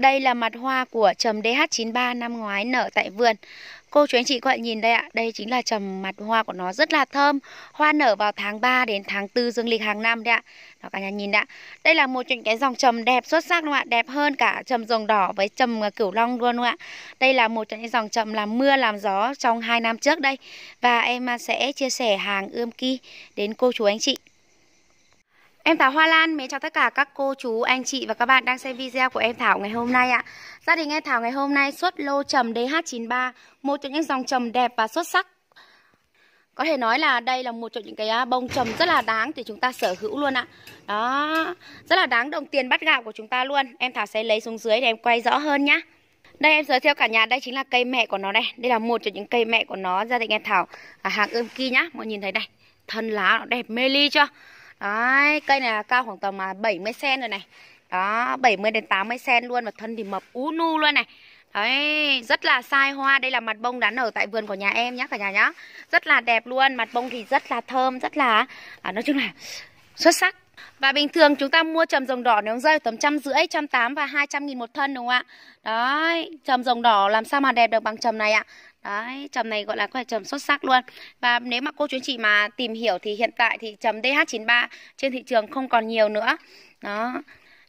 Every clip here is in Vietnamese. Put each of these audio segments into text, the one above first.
Đây là mặt hoa của trầm DH93 năm ngoái nở tại vườn. Cô chú anh chị các bạn nhìn đây ạ, đây chính là trầm mặt hoa của nó rất là thơm. Hoa nở vào tháng 3 đến tháng 4 dương lịch hàng năm đấy ạ. Đó cả nhà nhìn đã. Đây là một trong cái dòng trầm đẹp xuất sắc luôn ạ, đẹp hơn cả trầm rồng đỏ với trầm cửu long luôn, luôn ạ. Đây là một trong những dòng trầm làm mưa làm gió trong hai năm trước đây và em à, sẽ chia sẻ hàng ươm kỳ đến cô chú anh chị. Em Thảo Hoa Lan mến chào tất cả các cô chú, anh chị và các bạn đang xem video của em Thảo ngày hôm nay ạ. Gia đình em Thảo ngày hôm nay xuất lô trầm DH93, một trong những dòng trầm đẹp và xuất sắc. Có thể nói là đây là một trong những cái à, bông trầm rất là đáng để chúng ta sở hữu luôn ạ. Đó, rất là đáng đồng tiền bắt gạo của chúng ta luôn. Em Thảo sẽ lấy xuống dưới để em quay rõ hơn nhá. Đây em giới thiệu cả nhà đây chính là cây mẹ của nó đây. Đây là một trong những cây mẹ của nó gia đình em Thảo à, hàng ươm kia nhá. Mọi nhìn thấy đây, thân lá nó đẹp mê ly chưa? Đấy, cây này cao khoảng tầm 70 à, cm rồi này. Đó, 70 đến 80 cm luôn và thân thì mập ú nu luôn này. Đấy, rất là sai hoa, đây là mặt bông đã nở tại vườn của nhà em nhá cả nhà nhá. Rất là đẹp luôn, mặt bông thì rất là thơm, rất là à, nói chung là xuất sắc. Và bình thường chúng ta mua trầm rồng đỏ nếu rơi tầm trăm rưỡi, trăm tám và hai trăm nghìn một thân đúng không ạ? Đấy, trầm rồng đỏ làm sao mà đẹp được bằng trầm này ạ? Đấy, trầm này gọi là có thể trầm xuất sắc luôn. Và nếu mà cô chú anh chị mà tìm hiểu thì hiện tại thì trầm DH93 trên thị trường không còn nhiều nữa. Đó.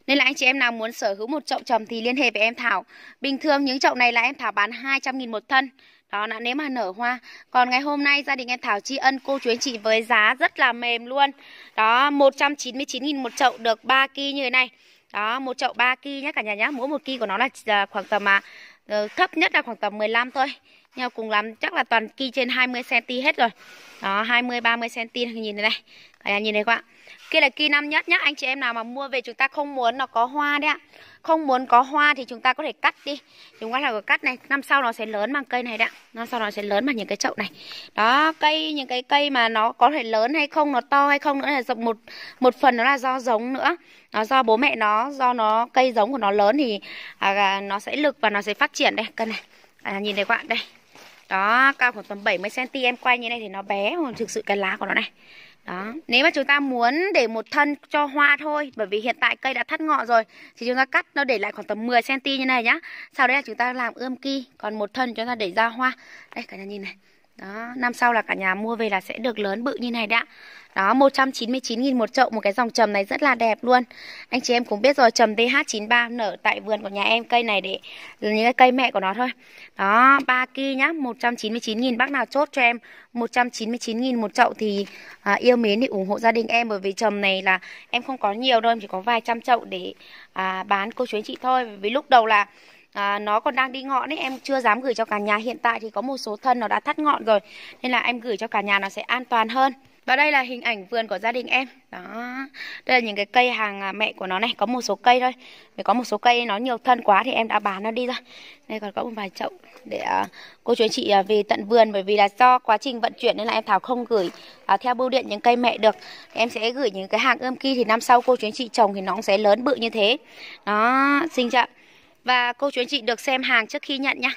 Nên là anh chị em nào muốn sở hữu một chậu trầm thì liên hệ với em Thảo. Bình thường những chậu này là em Thảo bán 200 000 một thân. Đó là nếu mà nở hoa. Còn ngày hôm nay gia đình em Thảo tri ân cô chú anh chị với giá rất là mềm luôn. Đó, 199 000 một chậu được 3 kg như thế này. Đó, một chậu 3 kg nhé cả nhà nhé Mỗi một kg của nó là à, khoảng tầm mà ờ, thấp nhất là khoảng tầm 15 thôi nhau cùng lắm chắc là toàn ki trên 20 cm hết rồi. Đó 20 30 cm nhìn này này nhìn này các bạn. Kia là ki năm nhất nhá. Anh chị em nào mà mua về chúng ta không muốn nó có hoa đấy ạ. Không muốn có hoa thì chúng ta có thể cắt đi. Chúng ta là cắt này, năm sau nó sẽ lớn bằng cây này đấy ạ. Năm sau nó sẽ lớn bằng những cái chậu này. Đó, cây những cái cây mà nó có thể lớn hay không, nó to hay không nữa là rộng một một phần nó là do giống nữa. Nó do bố mẹ nó, do nó cây giống của nó lớn thì à, nó sẽ lực và nó sẽ phát triển đây cân này. À, nhìn thấy các bạn đây đó cao khoảng tầm 70 cm em quay như này thì nó bé hơn thực sự cái lá của nó này đó nếu mà chúng ta muốn để một thân cho hoa thôi bởi vì hiện tại cây đã thắt ngọn rồi thì chúng ta cắt nó để lại khoảng tầm 10 cm như này nhá sau đấy là chúng ta làm ươm ki còn một thân chúng ta để ra hoa đây cả nhà nhìn này đó, năm sau là cả nhà mua về là sẽ được lớn bự như này đã. Đó, 199.000 một chậu, một cái dòng trầm này rất là đẹp luôn. Anh chị em cũng biết rồi, trầm TH93 nở tại vườn của nhà em, cây này để những cái cây mẹ của nó thôi. Đó, 3 ki nhá, 199.000 bác nào chốt cho em 199.000 một chậu thì à, yêu mến thì ủng hộ gia đình em bởi vì trầm này là em không có nhiều đâu, em chỉ có vài trăm chậu để à, bán cô chú anh chị thôi. Vì lúc đầu là à, nó còn đang đi ngọn ấy em chưa dám gửi cho cả nhà hiện tại thì có một số thân nó đã thắt ngọn rồi nên là em gửi cho cả nhà nó sẽ an toàn hơn và đây là hình ảnh vườn của gia đình em đó đây là những cái cây hàng à, mẹ của nó này có một số cây thôi vì có một số cây nó nhiều thân quá thì em đã bán nó đi rồi đây còn có một vài chậu để à, cô chú anh chị à, về tận vườn bởi vì là do quá trình vận chuyển nên là em thảo không gửi theo bưu điện những cây mẹ được em sẽ gửi những cái hàng ươm kia thì năm sau cô chú anh chị trồng thì nó cũng sẽ lớn bự như thế đó xinh chưa và cô chú anh chị được xem hàng trước khi nhận nhé.